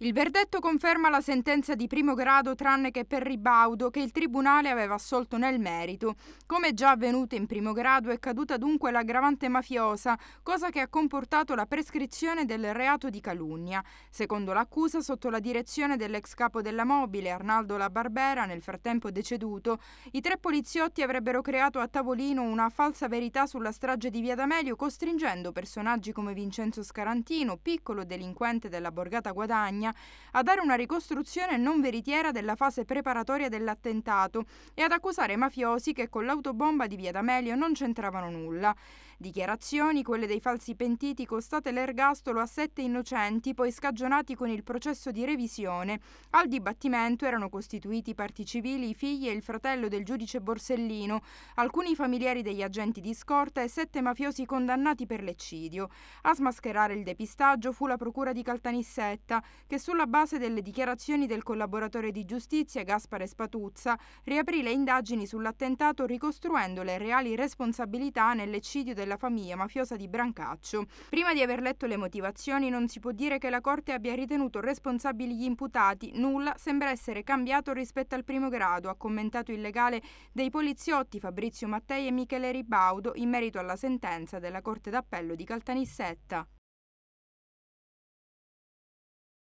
Il verdetto conferma la sentenza di primo grado tranne che per ribaudo che il Tribunale aveva assolto nel merito. Come già avvenuto in primo grado è caduta dunque l'aggravante mafiosa, cosa che ha comportato la prescrizione del reato di calunnia. Secondo l'accusa, sotto la direzione dell'ex capo della mobile Arnaldo La Barbera, nel frattempo deceduto, i tre poliziotti avrebbero creato a tavolino una falsa verità sulla strage di Via D'Amelio costringendo personaggi come Vincenzo Scarantino, piccolo delinquente della borgata Guadagna, Bologna, a dare una ricostruzione non veritiera della fase preparatoria dell'attentato e ad accusare mafiosi che con l'autobomba di Via D'Amelio non c'entravano nulla. Dichiarazioni, quelle dei falsi pentiti, costate l'ergastolo a sette innocenti, poi scagionati con il processo di revisione. Al dibattimento erano costituiti i parti civili, i figli e il fratello del giudice Borsellino, alcuni familiari degli agenti di scorta e sette mafiosi condannati per l'eccidio. A smascherare il depistaggio fu la procura di Caltanissetta, che che sulla base delle dichiarazioni del collaboratore di giustizia Gaspare Spatuzza riaprì le indagini sull'attentato ricostruendo le reali responsabilità nell'eccidio della famiglia mafiosa di Brancaccio. Prima di aver letto le motivazioni non si può dire che la Corte abbia ritenuto responsabili gli imputati, nulla sembra essere cambiato rispetto al primo grado, ha commentato il legale dei poliziotti Fabrizio Mattei e Michele Ribaudo in merito alla sentenza della Corte d'Appello di Caltanissetta.